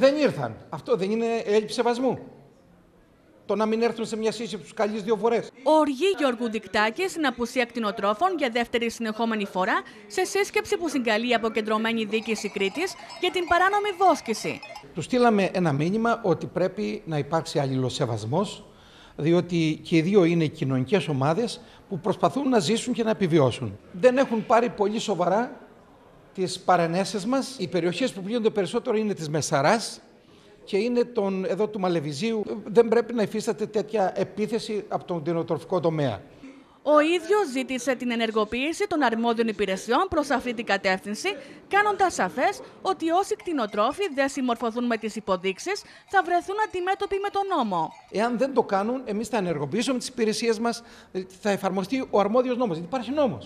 Δεν ήρθαν. Αυτό δεν είναι έλλειψη σεβασμού. Το να μην έρθουν σε μια σύσκεψη τους καλείς δύο φορές. Οργή Γιώργου Δικτάκης στην απουσία κτηνοτρόφων για δεύτερη συνεχόμενη φορά σε σύσκεψη που συγκαλεί η αποκεντρωμένη δίκηση Κρήτης για την παράνομη βόσκηση. Τους στείλαμε ένα μήνυμα ότι πρέπει να υπάρξει αλληλοσεβασμός, διότι και οι δύο είναι κοινωνικές ομάδες που προσπαθούν να ζήσουν και να επιβιώσουν. Δεν έχουν πάρει πολύ σοβαρά τις παρενέσεις μας. Οι περιοχές που πλήγονται περισσότερο είναι της Μεσαράς και είναι τον, εδώ του Μαλεβιζίου. Δεν πρέπει να υφίσταται τέτοια επίθεση από τον κτηνοτροφικό τομέα. Ο ίδιος ζήτησε την ενεργοποίηση των αρμόδιων υπηρεσιών προς αυτή την κατεύθυνση, κάνοντας σαφές ότι όσοι κτηνοτρόφοι δεν συμμορφωθούν με τις υποδείξεις, θα βρεθούν αντιμέτωποι με τον νόμο. Εάν δεν το κάνουν, εμείς θα ενεργοποιήσουμε τις υπηρεσίες μας, θα εφαρμοστεί ο αρμόδιος νόμος. Δεν υπάρχει νόμος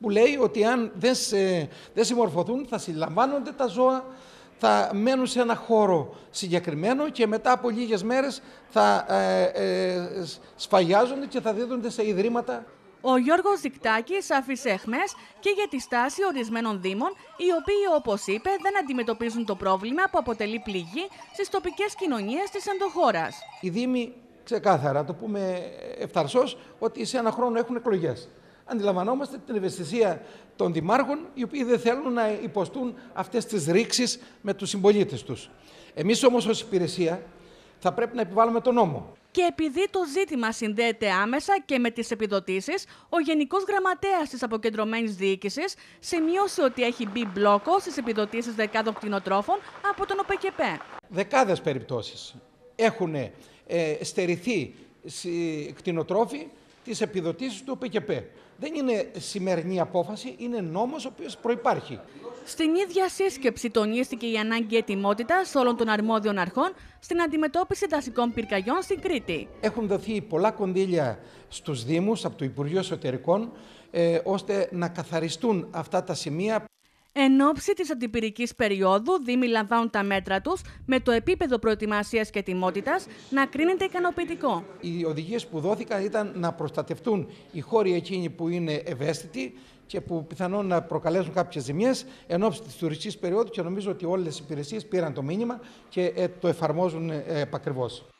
που λέει ότι αν δεν, σε, δεν συμμορφωθούν θα συλλαμβάνονται τα ζώα, θα μένουν σε ένα χώρο συγκεκριμένο και μετά από λίγες μέρες θα ε, ε σφαγιάζονται και θα δίδονται σε ιδρύματα. Ο Γιώργος Δικτάκης άφησε χμές και για τη στάση ορισμένων δήμων, οι οποίοι όπως είπε δεν αντιμετωπίζουν το πρόβλημα που αποτελεί πληγή στις τοπικές κοινωνίες της ενδοχώρας. Οι δήμοι ξεκάθαρα, το πούμε ευθαρσώς, ότι σε ένα χρόνο έχουν εκλογές αντιλαμβανόμαστε την ευαισθησία των δημάρχων, οι οποίοι δεν θέλουν να υποστούν αυτές τις ρήξεις με τους συμπολίτες τους. Εμείς όμως ως υπηρεσία θα πρέπει να επιβάλλουμε τον νόμο. Και επειδή το ζήτημα συνδέεται άμεσα και με τις επιδοτήσεις, ο Γενικός Γραμματέας της Αποκεντρωμένης Διοίκησης σημείωσε ότι έχει μπει μπλόκο στις επιδοτήσεις δεκάδων κτηνοτρόφων από τον ΟΠΕΚΕΠΕ. Δεκάδες περιπτώσεις έχουν ε, στερηθεί κτηνοτρόφοι τις επιδοτήσεις του ΠΚΠ. Δεν είναι σημερινή απόφαση, είναι νόμος ο οποίος προϋπάρχει. Στην ίδια σύσκεψη τονίστηκε η ανάγκη ετοιμότητας όλων των αρμόδιων αρχών στην αντιμετώπιση δασικών πυρκαγιών στην Κρήτη. Έχουν δοθεί πολλά κονδύλια στους Δήμους από το Υπουργείο Εσωτερικών ε, ώστε να καθαριστούν αυτά τα σημεία. Εν ώψη της αντιπυρικής περίοδου, Δήμοι λαμβάνουν τα μέτρα τους με το επίπεδο προετοιμασίας και τιμότητα να κρίνεται ικανοποιητικό. Οι οδηγίες που δόθηκαν ήταν να προστατευτούν οι χώροι εκείνοι που είναι ευαίσθητοι και που πιθανόν να προκαλέσουν κάποιες ζημιές εν ώψη της τουριστικής περίοδου και νομίζω ότι όλες οι υπηρεσίες πήραν το μήνυμα και ε, το εφαρμόζουν ε, επακριβώς.